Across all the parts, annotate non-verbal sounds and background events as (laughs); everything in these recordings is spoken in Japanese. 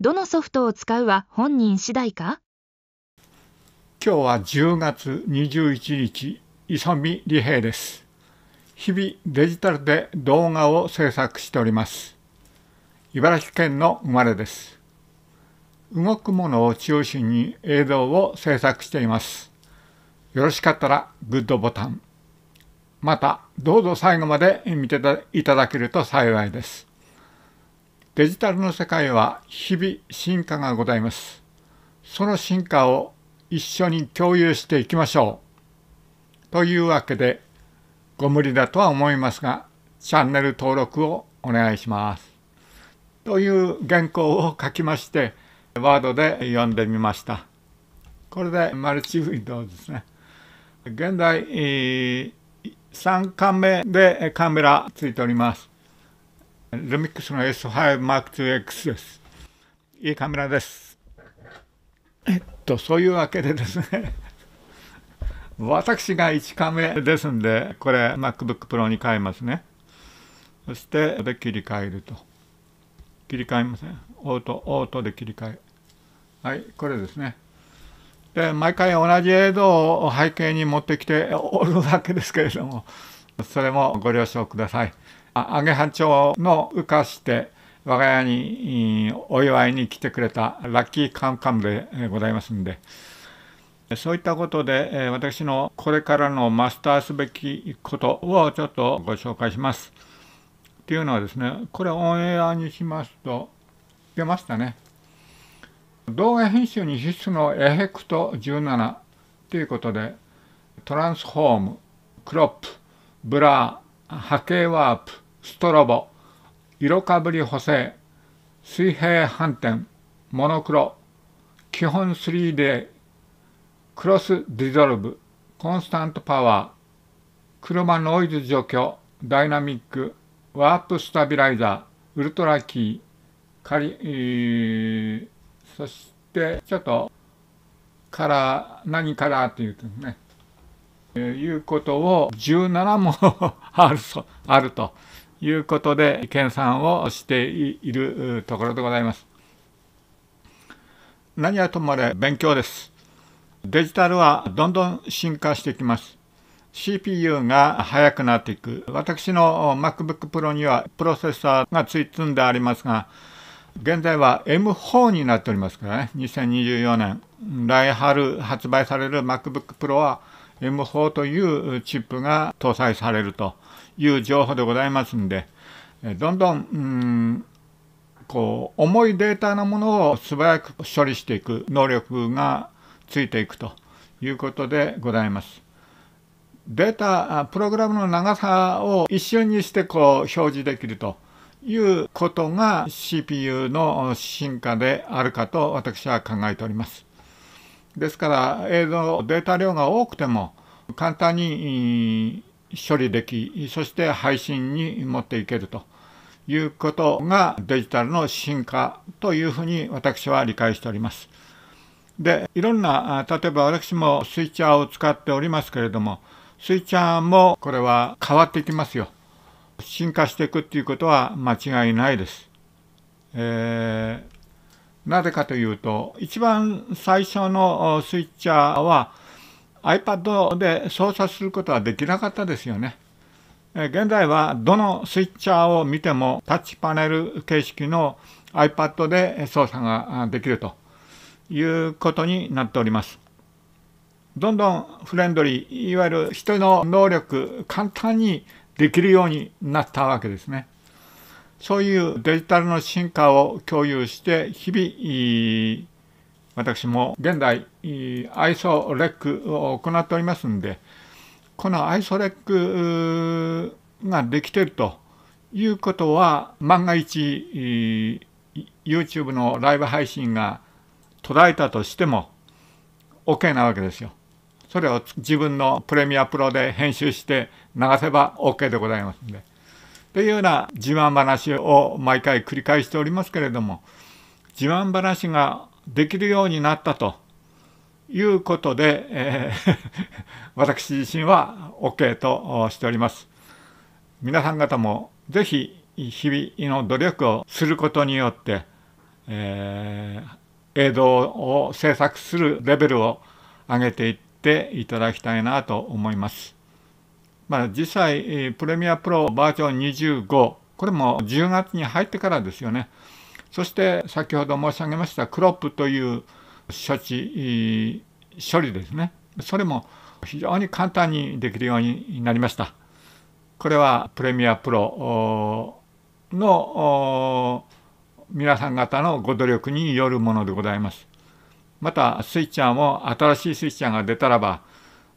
どのソフトを使うは本人次第か今日は10月21日、イサミリヘイです。日々デジタルで動画を制作しております。茨城県の生まれです。動くものを中心に映像を制作しています。よろしかったらグッドボタン。また、どうぞ最後まで見ていただけると幸いです。デジタルの世界は日々進化がございます。その進化を一緒に共有していきましょう。というわけで、ご無理だとは思いますが、チャンネル登録をお願いします。という原稿を書きまして、ワードで読んでみました。これでマルチウィンドウですね。現在、3巻目でカメラついております。ルミックスの S5 Mark IIX です。いいカメラです。えっと、そういうわけでですね (laughs) 私が1カメですんで、これ MacBook Pro に変えますね。そして、で切り替えると。切り替えません。オート、オートで切り替え。はい、これですね。で、毎回同じ映像を背景に持ってきておるわけですけれども、それもご了承ください。アゲハ町の浮かして我が家にお祝いに来てくれたラッキーカンカンでございますんでそういったことで私のこれからのマスターすべきことをちょっとご紹介します。っていうのはですねこれオンエアにしますと出ましたね動画編集に必須のエフェクト17ということでトランスフォームクロップブラー波形ワープストロボ、色かぶり補正、水平反転、モノクロ、基本 3D、クロスディゾルブ、コンスタントパワー、車ノイズ除去、ダイナミック、ワープスタビライザー、ウルトラキー、カリ、えー、そして、ちょっと、カラー、何カラーっていうとね、えー、いうことを17も (laughs) あると。いうことで、研鑽をしているところでございます。何はともあれ勉強です。デジタルはどんどん進化してきます。CPU が速くなっていく。私の MacBook Pro にはプロセッサーがつい積んでありますが、現在は M4 になっておりますからね、2024年。来春発売される MacBook Pro は M4 というチップが搭載されると。いう情報でございますんで、どんどん、うんこう重いデータのものを素早く処理していく能力がついていくということでございます。データプログラムの長さを一瞬にしてこう表示できるということが CPU の進化であるかと私は考えております。ですから映像データ量が多くても簡単に処理できそして配信に持っていけるということがデジタルの進化というふうに私は理解しております。でいろんな例えば私もスイッチャーを使っておりますけれどもスイッチャーもこれは変わってきますよ。進化していくっていうことは間違いないです。えー、なぜかというと一番最初のスイッチャーは iPad で操作することはできなかったですよね。現在はどのスイッチャーを見てもタッチパネル形式の iPad で操作ができるということになっております。どんどんフレンドリー、いわゆる人の能力、簡単にできるようになったわけですね。そういうデジタルの進化を共有して、日々、私も現在アイソレックを行っておりますんでこのアイソレックができてるということは万が一 YouTube のライブ配信が途絶えたとしても OK なわけですよ。それを自分のプレミアプロで編集して流せば OK でございますんで。というような自慢話を毎回繰り返しておりますけれども自慢話ができるようになったということで、えー、(laughs) 私自身は OK としております。皆さん方も是非日々の努力をすることによって、えー、映像を制作するレベルを上げていっていただきたいなと思います。まあ、実際、プレミアプロバージョン25、これも10月に入ってからですよね。そして先ほど申し上げましたクロップという処置処理ですねそれも非常に簡単にできるようになりましたこれはプレミアプロの皆さん方のご努力によるものでございますまたスイッチャーも新しいスイッチャーが出たらば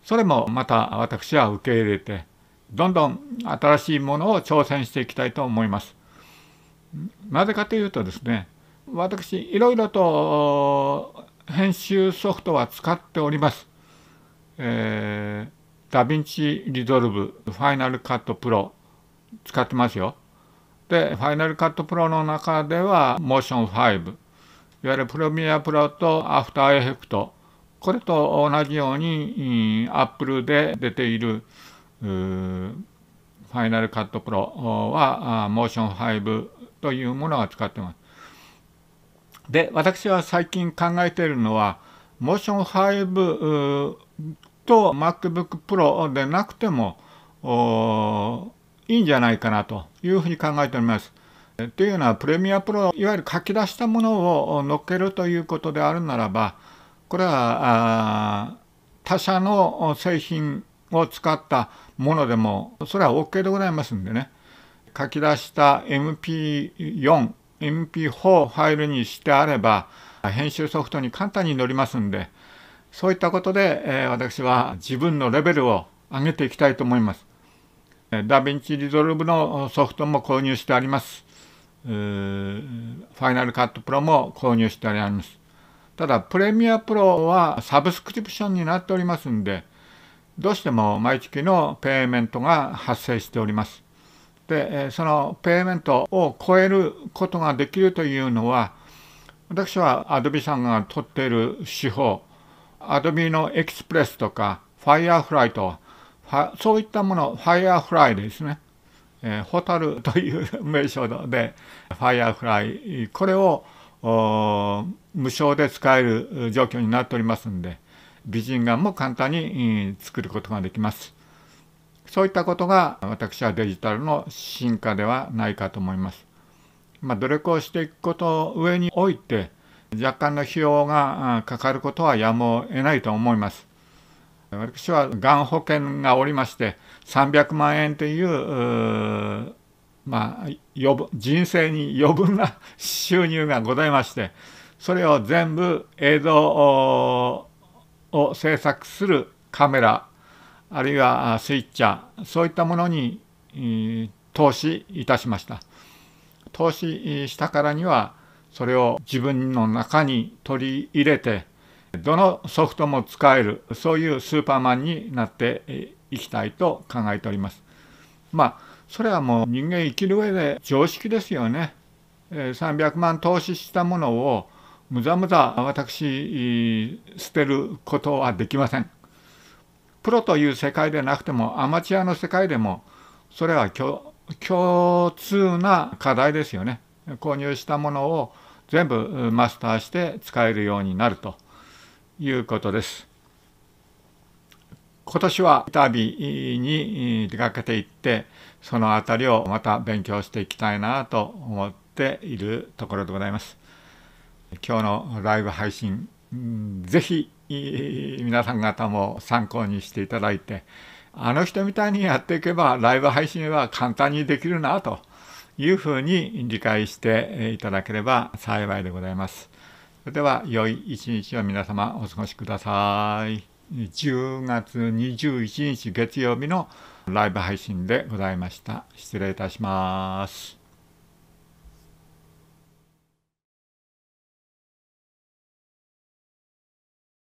それもまた私は受け入れてどんどん新しいものを挑戦していきたいと思いますなぜかというとですね私いろいろと編集ソフトは使っております。えー、ダヴィンチリゾルブ、ファイナルカットプロ使ってますよ。で、ファイナルカットプロの中では、モーション5、いわゆるプレミアプロとアフターエフェクト、これと同じように、アップルで出ている、ファイナルカットプロは、モーション5というものを扱ってます。で私は最近考えているのは Motion5 と MacBook Pro でなくてもいいんじゃないかなというふうに考えております。というのはプレミアプロいわゆる書き出したものを載っけるということであるならばこれは他社の製品を使ったものでもそれは OK でございますんでね。書き出した MP4、MP4 ファイルにしてあれば、編集ソフトに簡単に載りますんで、そういったことで、え私は自分のレベルを上げていきたいと思います。ダヴィンチリゾルブのソフトも購入してあります。ファイナルカットプロも購入してあります。ただ、プレミアプロはサブスクリプションになっておりますんで、どうしても毎月のペイメントが発生しております。、そのペイメントを超えることができるというのは、私は Adobe さんが取っている手法、アドビのエキスプレスとかァイ r ーフライと、そういったもの、ァイ r ーフライですね。えー、ホタルという名称で、ァイ r ーフライこれを無償で使える状況になっておりますんで、美人眼も簡単に作ることができます。そういったことが私はデジタルの進化ではないかと思います。まあ、努力をしていくこと上において若干の費用がかかることはやむを得ないと思います。私はがん保険がおりまして300万円というまあ、人生に余分な (laughs) 収入がございましてそれを全部映像を制作するカメラあるいはスイッチャーそういったものに投資いたしました投資したからにはそれを自分の中に取り入れてどのソフトも使えるそういうスーパーマンになっていきたいと考えておりますまあそれはもう人間生きる上で常識ですよね300万投資したものをむざむざ私捨てることはできませんプロという世界でなくてもアマチュアの世界でもそれは共通な課題ですよね。購入したものを全部マスターして使えるようになるということです。今年は旅に出かけていってその辺りをまた勉強していきたいなと思っているところでございます。今日のライブ配信ぜひ皆さん方も参考にしていただいてあの人みたいにやっていけばライブ配信は簡単にできるなというふうに理解していただければ幸いでございます。それでは良い一日を皆様お過ごしください。10月21日月曜日のライブ配信でございました。失礼いたします。